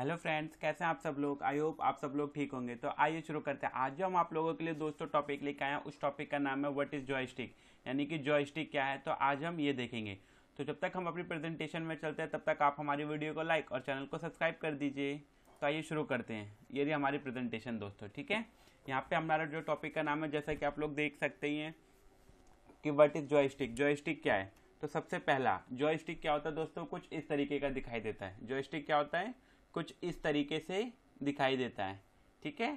Hello friends कैसे हैं आप सब लोग आई होप आप सब लोग ठीक होंगे तो आइए शुरू करते हैं आज जो हम आप लोगों के लिए दोस्तों टॉपिक लेके आए हैं उस टॉपिक का नाम है व्हाट इज़ जॉयस्टिक यानी कि जॉयस्टिक क्या है तो आज हम ये देखेंगे तो जब तक हम अपनी प्रेजेंटेशन में चलते हैं तब तक आप हमारी वीडियो को लाइक और चैनल को सब्सक्राइब कर दीजिए तो आइए शुरू करते हैं ये रही हमारी प्रेजेंटेशन दोस्तों ठीक है यहाँ पे हमारा जो टॉपिक का नाम है जैसा कि आप लोग देख सकते ही हैं कि वट इज़ जॉयस्टिक जॉयस्टिक क्या है तो सबसे पहला जॉयस्टिक क्या होता है दोस्तों कुछ इस तरीके का दिखाई देता है जॉयस्टिक क्या होता है कुछ इस तरीके से दिखाई देता है ठीक है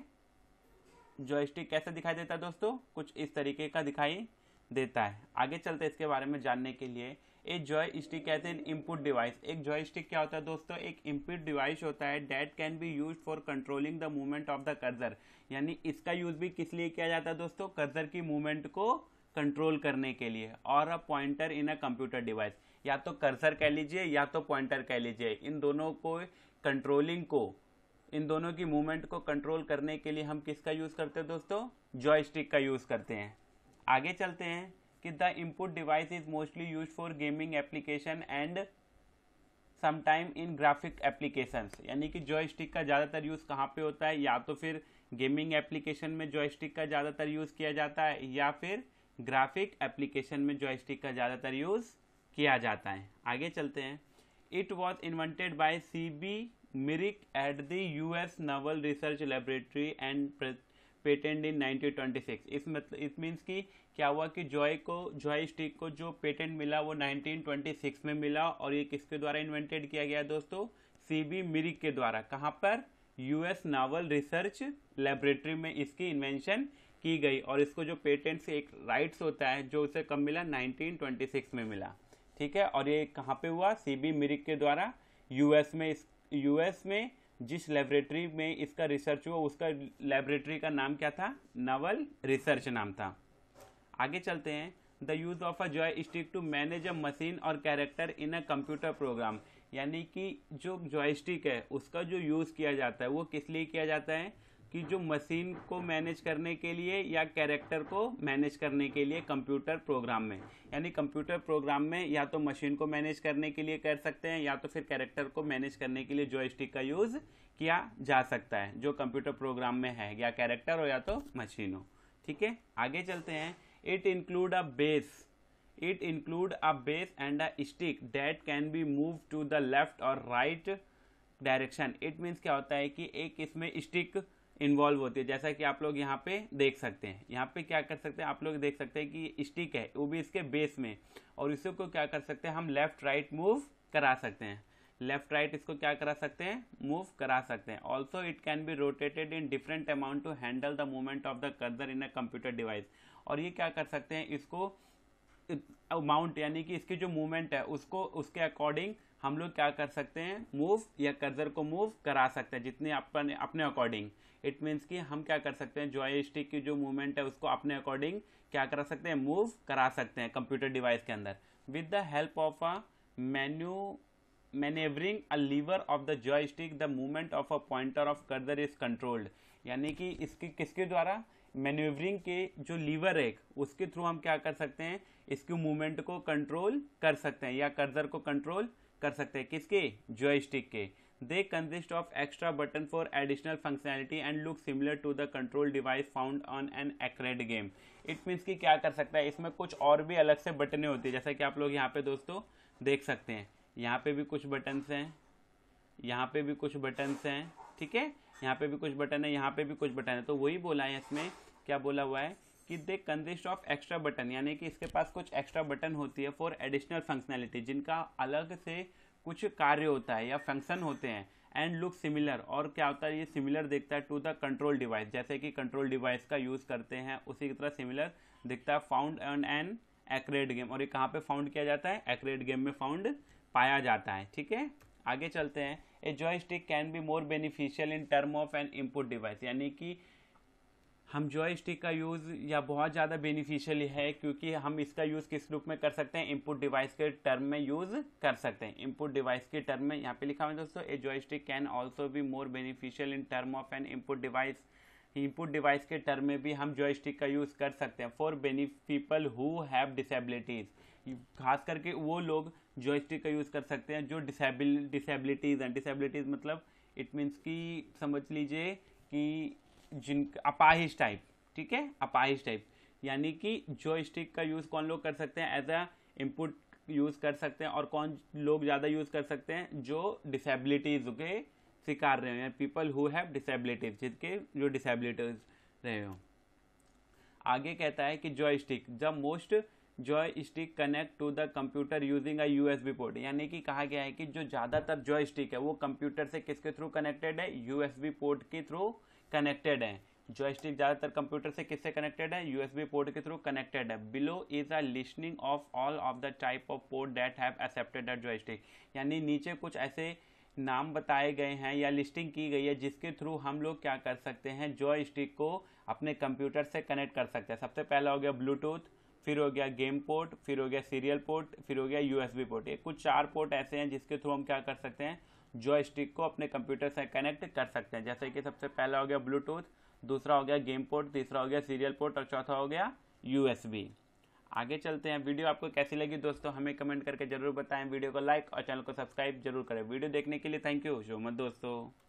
जॉयस्टिक कैसे दिखाई देता है दोस्तों कुछ इस तरीके का दिखाई देता है आगे चलते इसके बारे में जानने के लिए एक जॉय स्टिक कहते हैं इनपुट डिवाइस एक जॉय स्टिक क्या होता है दोस्तों एक इनपुट डिवाइस होता है that can be use for controlling the movement of the cursor यानी इसका यूज भी किस लिए किया जाता है दोस्तों कर्जर की मूवमेंट को कंट्रोल करने के लिए और a pointer in a computer device या तो कर्ज़र कह लीजिए या तो पॉइंटर कह लीजिए इन दोनों को कंट्रोलिंग को इन दोनों की मूवमेंट को कंट्रोल करने के लिए हम किसका यूज़ करते हैं दोस्तों जॉयस्टिक का यूज़ करते हैं आगे चलते हैं कि the input device is mostly use for gaming application and sometime in graphic applications यानी कि जॉयस्टिक का ज़्यादातर यूज़ कहाँ पे होता है या तो फिर गेमिंग एप्लीकेशन में जॉयस्टिक का ज़्यादातर यूज़ किया जाता है या फिर ग्राफिक एप्लीकेशन में जॉयस्टिक का ज़्यादातर यूज़ किया जाता है आगे चलते हैं it invented by C B C.B. At at U S naval research laboratory and patent in 1926 इस मतलब इस मीन्स कि क्या हुआ कि जॉय को जॉय स्टिक को जो पेटेंट मिला वो 1926 में मिला और ये किसके द्वारा इन्वेंटेड किया गया दोस्तों सी बी मिरिक के द्वारा कहाँ पर यूएस नावल रिसर्च लेबोरेटरी में इसकी इन्वेंशन की गई और इसको जो पेटेंट्स एक राइट्स होता है जो उसे कब मिला 1926 में मिला ठीक है और ये कहाँ पे हुआ सीबी मिरिक के द्वारा यूएस में इस यूएस में जिस लेबोरेटरी में इसका रिसर्च हुआ उसका लेबोरेटरी का नाम क्या था नवल रिसर्च नाम था आगे चलते हैं the use of a joystick to manage a machine और character in a computer program यानी कि जो जॉयस्टिक है उसका जो यूज़ किया जाता है वो किस लिए किया जाता है कि जो मशीन को मैनेज करने के लिए या कैरेक्टर को मैनेज करने के लिए कंप्यूटर प्रोग्राम में यानी कंप्यूटर प्रोग्राम में या तो मशीन को मैनेज करने के लिए कर सकते हैं या तो फिर कैरेक्टर को मैनेज करने के लिए जॉयस्टिक का यूज़ किया जा सकता है जो कंप्यूटर प्रोग्राम में है या कैरेक्टर हो या तो मशीन हो ठीक है आगे चलते हैं it include a base it include a base and a stick that can be move to the left और राइट डायरेक्शन इट मीन्स क्या होता है कि एक इसमें स्टिक इन्वॉल्व होती है जैसा कि आप लोग यहाँ पे देख सकते हैं यहाँ पे क्या कर सकते हैं आप लोग देख सकते हैं कि स्टिक है वो भी इसके बेस में और इसको को क्या कर सकते हैं हम लेफ्ट राइट मूव करा सकते हैं लेफ्ट राइट इसको क्या करा सकते हैं मूव करा सकते हैं also it can be rotated in different amount to handle the movement of the cursor in a computer device और ये क्या कर सकते हैं इसको अमाउंट यानी कि इसकी जो मूवमेंट है उसको उसके अकॉर्डिंग हम लोग क्या कर सकते हैं मूव या कर्जर को मूव करा सकते हैं जितने अपने अपने अकॉर्डिंग इट मीन्स कि हम क्या कर सकते हैं जॉय स्टिक की जो मूवमेंट है उसको अपने अकॉर्डिंग क्या करा सकते हैं मूव करा सकते हैं कंप्यूटर डिवाइस के अंदर with the help of a manual a lever of the joystick the movement of a pointer of cursor is controlled यानी कि इसके किसके द्वारा मैन्यूवरिंग के जो लीवर है उसके थ्रू हम क्या कर सकते हैं इसके मूवमेंट को कंट्रोल कर सकते हैं या कर्जर को कंट्रोल कर सकते हैं किसके जॉयस्टिक के they consist of extra button for additional functionality and look similar to the control device found on an एक्रेड गेम इट मीन्स कि क्या कर सकता है इसमें कुछ और भी अलग से बटने होती है जैसा कि आप लोग यहाँ पे दोस्तों देख सकते हैं यहाँ पे भी कुछ बटन्स हैं यहाँ पे भी कुछ बटन्स हैं ठीक है यहाँ पे भी कुछ बटन है यहाँ पे भी कुछ बटन है तो वही बोला है इसमें क्या बोला हुआ है कि they consist of extra button यानी कि इसके पास कुछ एक्स्ट्रा बटन होती है फॉर एडिशनल फंक्शनैलिटी जिनका अलग से कुछ कार्य होता है या फंक्शन होते हैं एंड लुक सिमिलर और क्या होता है ये सिमिलर दिखता है टू द कंट्रोल डिवाइस जैसे कि कंट्रोल डिवाइस का यूज़ करते हैं उसी की तरह सिमिलर दिखता है फाउंड एंड एन एक्रेट गेम और ये कहाँ पे फाउंड किया जाता है एक्रेड गेम में फाउंड पाया जाता है ठीक है आगे चलते हैं a joystick can be more beneficial in term of an input device यानी कि हम जॉय स्टिक का यूज़ या बहुत ज़्यादा बेनिफिशियल है क्योंकि हम इसका यूज़ किस रूप में कर सकते हैं इनपुट डिवाइस के टर्म में यूज़ कर सकते हैं इनपुट डिवाइस के टर्म में यहाँ पे लिखा हुआ है दोस्तों a joystick can also be more beneficial in term of an input device input device के टर्म में भी हम जॉयस्टिक का यूज़ कर सकते हैं फॉर बेनी पीपल हु हैव डिसेबिलिटीज़ खास करके वो लोग जॉयस्टिक का यूज़ कर सकते हैं जो डिसेबिल डिसेबिलिटीज़ हैं डिसेबिलिटीज़ मतलब इट मीन्स कि समझ लीजिए कि जिन अपाहिज टाइप ठीक है अपाहिज टाइप यानी कि जॉयस्टिक का यूज़ कौन लोग कर सकते हैं एज अ इनपुट यूज़ कर सकते हैं और कौन लोग ज़्यादा यूज़ कर सकते हैं जो डिसेबिलिटीज़ के शिकार रहे हो या पीपल हु हैव डिसेबिलिटीज जिनके जो डिसेबिलिटीज रहे हो आगे कहता है कि joystick the most joystick connect to the computer using a USB port यानी कि कहा गया है कि जो ज़्यादातर जॉय स्टिक है वो कंप्यूटर से किसके थ्रू कनेक्टेड है यूएसबी पोर्ट के थ्रू कनेक्टेड है स्टिक ज़्यादातर कंप्यूटर से किससे कनेक्टेड है यूएसबी पोर्ट के थ्रू कनेक्टेड है below is a listing of all of the type of port that have accepted at stick यानी नीचे कुछ ऐसे नाम बताए गए हैं या लिस्टिंग की गई है जिसके थ्रू हम लोग क्या कर सकते हैं स्टिक को अपने कंप्यूटर से कनेक्ट कर सकते हैं सबसे पहला हो गया ब्लूटूथ फिर हो गया गेम पोर्ट फिर हो गया सीरियल पोर्ट फिर हो गया यूएसबी पोर्ट ये कुछ चार पोर्ट ऐसे हैं जिसके थ्रू हम क्या कर सकते हैं जॉयस्टिक को अपने कंप्यूटर से कनेक्ट कर सकते हैं जैसे कि सबसे पहला हो गया ब्लूटूथ दूसरा हो गया गेम पोर्ट तीसरा हो गया सीरियल पोर्ट और चौथा हो गया यूएसबी आगे चलते हैं वीडियो आपको कैसी लगी दोस्तों हमें कमेंट करके जरूर बताएं वीडियो को लाइक और चैनल को सब्सक्राइब जरूर करें वीडियो देखने के लिए थैंक यू शो मत दोस्तों